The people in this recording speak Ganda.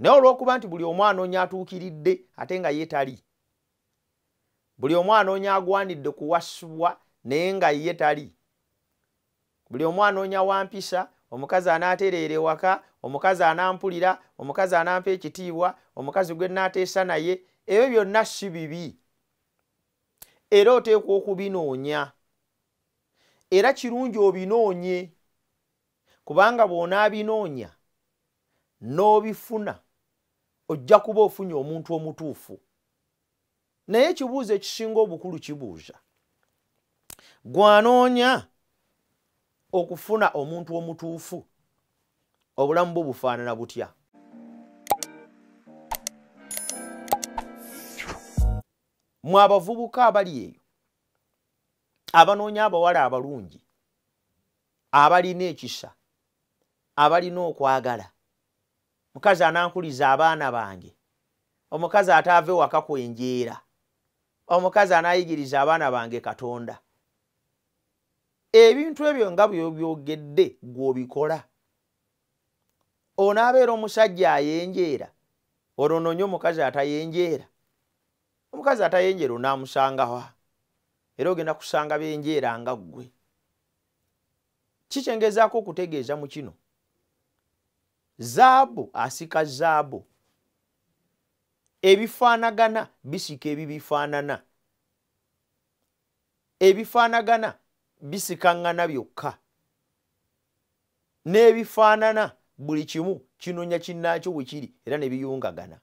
naye olwokuba nti buli omu anoonya atuukiridde ate nga ye tali buli omu anoonya agwanidde kuwasibwa naye nga ye tali buli omu anoonya wampisa omukazi anaatereera ewaka omukazi anampulira omukazi anampa ekitiibwa omukazi gwe naateesa naye ebyo byonna si bibi era oteekwa okubinoonya era kirungi obinoonye kubanga bw'onaabinoonya n'obifuna no ojja kuba ofunye omuntu omutuufu naye ekibuuzo ekisinga obukulu kibuuza gwanoonya okufuna omuntu omutuufu obulamu bwo bufaanana butya mu abavubuka abali eyo abanoonya abawala abalungi abalina ekisa abalina okwagala mukazi anankuliza abaana bange omukazi ataava ewaka kwenjeera omukazi anayigiriza abaana bange katonda ebintu ebyo nga byobyogedde gwobikola onaabeera omusajja ayenjeera olwononye omukazi atayenjeera omukazi atayenjeera onaamusangawa era ogenda kusanga benjeera nga ggwe kikyengezaako okutegeeza mu kino zaabu asika zaabu ebifaanagana bisika ebibifaanana ebifaanagana bisikaŋŋana byokka n'ebifaanana buli kimu kinonya kinnaakyo bwe kiri era ne biyungagana